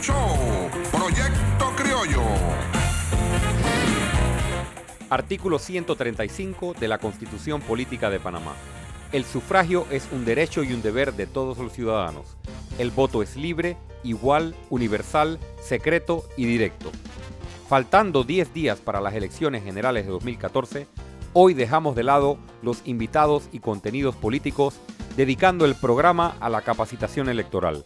show, Proyecto Criollo. Artículo 135 de la Constitución Política de Panamá. El sufragio es un derecho y un deber de todos los ciudadanos. El voto es libre, igual, universal, secreto y directo. Faltando 10 días para las elecciones generales de 2014, hoy dejamos de lado los invitados y contenidos políticos, dedicando el programa a la capacitación electoral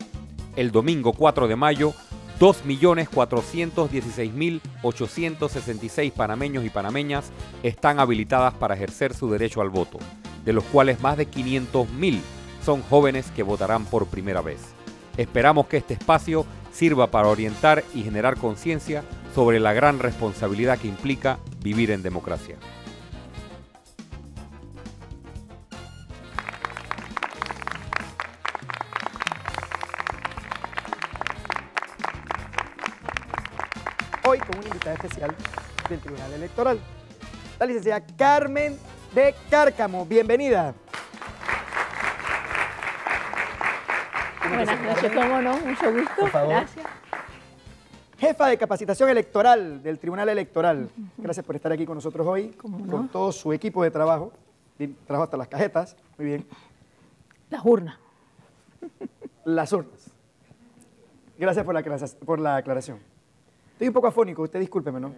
el domingo 4 de mayo, 2.416.866 panameños y panameñas están habilitadas para ejercer su derecho al voto, de los cuales más de 500.000 son jóvenes que votarán por primera vez. Esperamos que este espacio sirva para orientar y generar conciencia sobre la gran responsabilidad que implica vivir en democracia. del Tribunal Electoral. La licenciada Carmen de Cárcamo, bienvenida. Buenas noches, cómo no, mucho gusto, gracias. Jefa de Capacitación Electoral del Tribunal Electoral, gracias por estar aquí con nosotros hoy, con todo su equipo de trabajo, trabajo hasta las cajetas, muy bien. Las urnas. Las urnas. Gracias por la, por la aclaración. Estoy un poco afónico, usted discúlpeme, ¿no?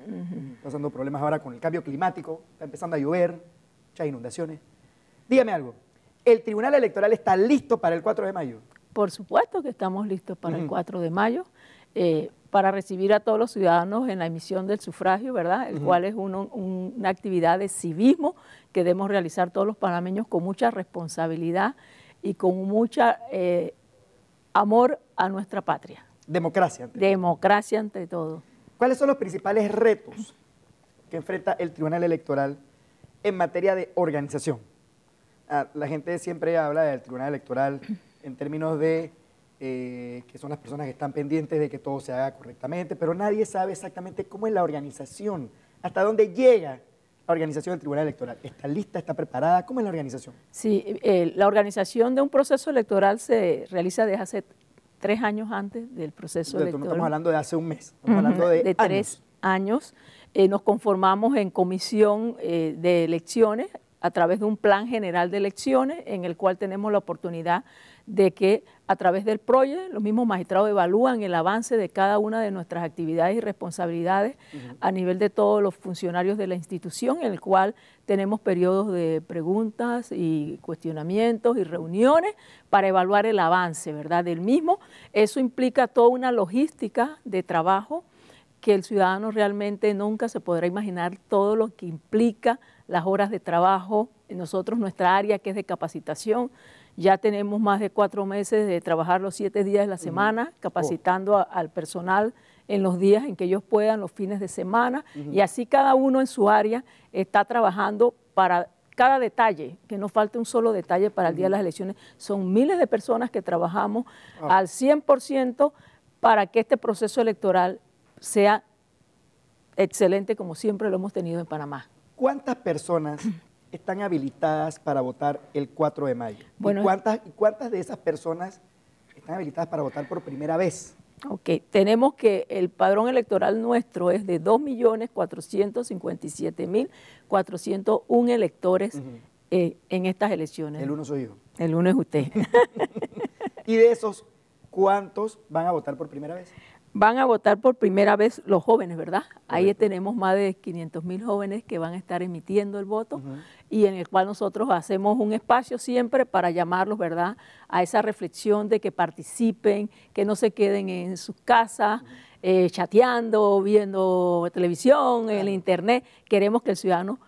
pasando problemas ahora con el cambio climático, está empezando a llover, muchas inundaciones. Dígame algo, ¿el Tribunal Electoral está listo para el 4 de mayo? Por supuesto que estamos listos para el 4 de mayo, eh, para recibir a todos los ciudadanos en la emisión del sufragio, ¿verdad? El cual es una actividad de civismo que debemos realizar todos los panameños con mucha responsabilidad y con mucha eh, amor a nuestra patria. Democracia. Ante Democracia ante todo. ¿Cuáles son los principales retos que enfrenta el Tribunal Electoral en materia de organización? Ah, la gente siempre habla del Tribunal Electoral en términos de eh, que son las personas que están pendientes de que todo se haga correctamente, pero nadie sabe exactamente cómo es la organización, hasta dónde llega la organización del Tribunal Electoral? ¿Está lista? ¿Está preparada? ¿Cómo es la organización? Sí, eh, la organización de un proceso electoral se realiza desde hace tres años antes del proceso electoral. estamos hablando de hace un mes, estamos hablando de, de tres años. Eh, nos conformamos en comisión eh, de elecciones a través de un plan general de elecciones en el cual tenemos la oportunidad de que a través del proyecto, los mismos magistrados evalúan el avance de cada una de nuestras actividades y responsabilidades a nivel de todos los funcionarios de la institución, en el cual tenemos periodos de preguntas y cuestionamientos y reuniones para evaluar el avance, ¿verdad?, del mismo. Eso implica toda una logística de trabajo que el ciudadano realmente nunca se podrá imaginar todo lo que implica las horas de trabajo, nosotros nuestra área que es de capacitación, ya tenemos más de cuatro meses de trabajar los siete días de la semana, capacitando al personal en los días en que ellos puedan, los fines de semana, y así cada uno en su área está trabajando para cada detalle, que no falte un solo detalle para el día de las elecciones. Son miles de personas que trabajamos al 100% para que este proceso electoral sea excelente como siempre lo hemos tenido en Panamá. ¿Cuántas personas están habilitadas para votar el 4 de mayo? ¿Y cuántas, de esas personas están habilitadas para votar por primera vez? Ok, tenemos que el padrón electoral nuestro es de 2.457.401 electores eh, en estas elecciones. El uno soy yo. El uno es usted. ¿Y de esos cuántos van a votar por primera vez? Van a votar por primera vez los jóvenes, ¿verdad? Ahí tenemos más de 500 mil jóvenes que van a estar emitiendo el voto y en el cual nosotros hacemos un espacio siempre para llamarlos, ¿verdad? A esa reflexión de que participen, que no se queden en sus casas. Eh, chateando, viendo televisión, en el internet. Queremos que el ciudadano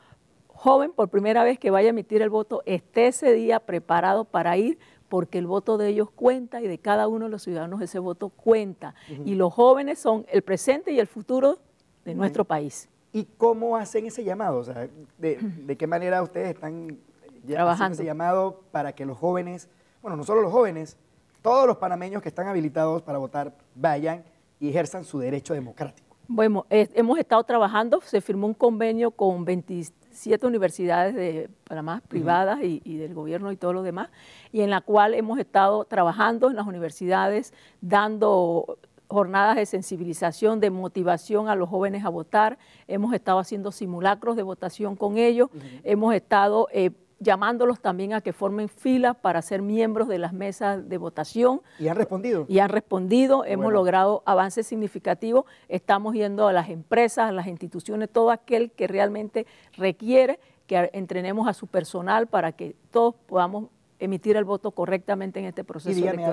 joven, por primera vez que vaya a emitir el voto, esté ese día preparado para ir porque el voto de ellos cuenta y de cada uno de los ciudadanos ese voto cuenta. Y los jóvenes son el presente y el futuro de nuestro país. ¿Y cómo hacen ese llamado? O sea, de, qué manera ustedes están trabajando ese llamado para que los jóvenes, bueno, no solo los jóvenes, todos los panameños que están habilitados para votar vayan y ejerzan su derecho democrático? Bueno, hemos estado trabajando, se firmó un convenio con 20, siete universidades de más privadas y, del gobierno y todo lo demás, y en la cual hemos estado trabajando en las universidades, dando jornadas de sensibilización, de motivación a los jóvenes a votar, hemos estado haciendo simulacros de votación con ellos, hemos estado... Eh, llamándolos también a que formen filas para ser miembros de las mesas de votación. ¿Y han respondido? Y han respondido, hemos logrado avances significativos, estamos yendo a las empresas, a las instituciones, todo aquel que realmente requiere que entrenemos a su personal para que todos podamos emitir el voto correctamente en este proceso y dígame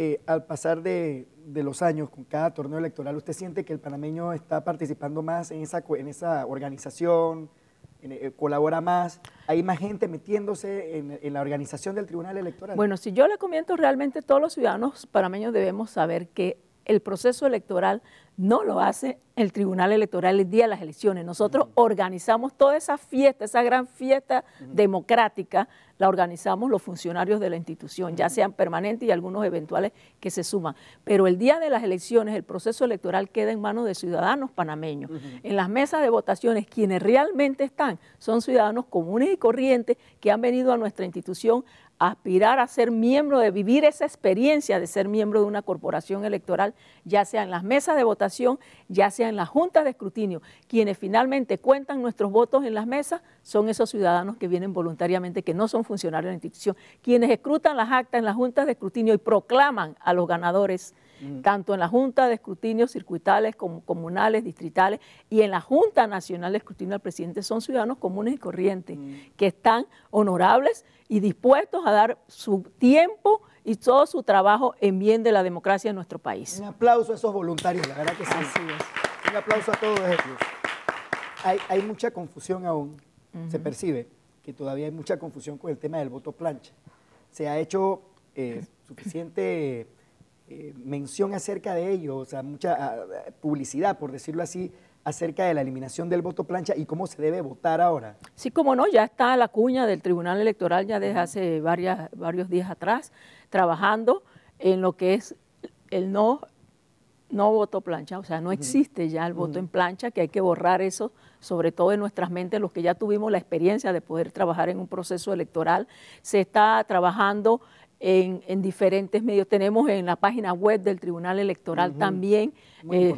eh, al pasar de, los años con cada torneo electoral, ¿usted siente que el panameño está participando más en esa, en esa organización, eh, colabora más, hay más gente metiéndose en, la organización del Tribunal Electoral. Bueno, si yo le comento realmente todos los ciudadanos parameños debemos saber que el proceso electoral no lo hace el Tribunal Electoral el día de las elecciones. Nosotros organizamos toda esa fiesta, esa gran fiesta democrática, la organizamos los funcionarios de la institución, ya sean permanentes y algunos eventuales que se suman. Pero el día de las elecciones, el proceso electoral queda en manos de ciudadanos panameños. En las mesas de votaciones, quienes realmente están son ciudadanos comunes y corrientes que han venido a nuestra institución aspirar a ser miembro, de vivir esa experiencia de ser miembro de una corporación electoral, ya sea en las mesas de votación, ya sea en las juntas de escrutinio. Quienes finalmente cuentan nuestros votos en las mesas son esos ciudadanos que vienen voluntariamente, que no son funcionarios de la institución. Quienes escrutan las actas en las juntas de escrutinio y proclaman a los ganadores Mm. tanto en la Junta de Escrutinios Circuitales, como comunales, distritales, y en la Junta Nacional de Escrutinio al Presidente son ciudadanos comunes y corrientes, mm. que están honorables y dispuestos a dar su tiempo y todo su trabajo en bien de la democracia en nuestro país. Un aplauso a esos voluntarios, la verdad que sí. Un aplauso a todos ellos. Hay, mucha confusión aún, se percibe que todavía hay mucha confusión con el tema del voto plancha. Se ha hecho eh, suficiente eh, mención acerca de ello, o sea, mucha ah, publicidad, por decirlo así, acerca de la eliminación del voto plancha y cómo se debe votar ahora. Sí, como no, ya está la cuña del Tribunal Electoral ya desde hace varias, varios días atrás, trabajando en lo que es el no, no voto plancha, o sea, no existe ya el voto en plancha, que hay que borrar eso, sobre todo en nuestras mentes, los que ya tuvimos la experiencia de poder trabajar en un proceso electoral. Se está trabajando en, diferentes medios. Tenemos en la página web del Tribunal Electoral también. Eh,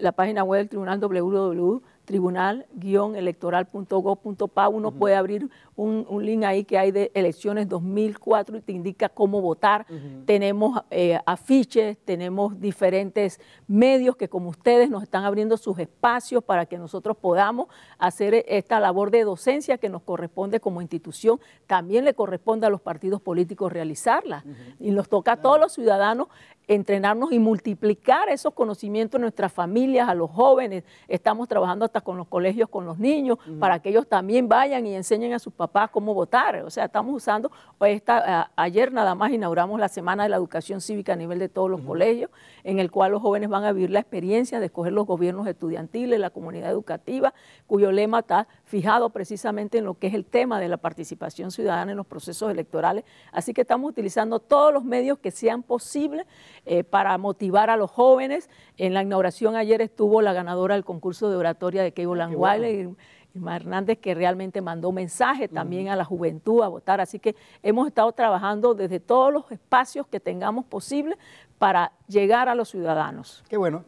la página web del Tribunal www tribunal-electoral.gov.pa, uno puede abrir un, link ahí que hay de elecciones 2004 y te indica cómo votar. Tenemos eh, afiches, tenemos diferentes medios que como ustedes nos están abriendo sus espacios para que nosotros podamos hacer esta labor de docencia que nos corresponde como institución, también le corresponde a los partidos políticos realizarla. Y nos toca a todos los ciudadanos entrenarnos y multiplicar esos conocimientos en nuestras familias, a los jóvenes. Estamos trabajando hasta con los colegios, con los niños, para que ellos también vayan y enseñen a sus papás cómo votar. O sea, estamos usando, esta, ayer nada más inauguramos la Semana de la Educación Cívica a nivel de todos los colegios, en el cual los jóvenes van a vivir la experiencia de escoger los gobiernos estudiantiles, la comunidad educativa, cuyo lema está fijado precisamente en lo que es el tema de la participación ciudadana en los procesos electorales. Así que estamos utilizando todos los medios que sean posibles eh, para motivar a los jóvenes. En la inauguración ayer estuvo la ganadora del concurso de oratoria de Keigo Wiley. Irma Hernández, que realmente mandó mensaje también a la juventud a votar. Así que hemos estado trabajando desde todos los espacios que tengamos posible para llegar a los ciudadanos. Qué bueno.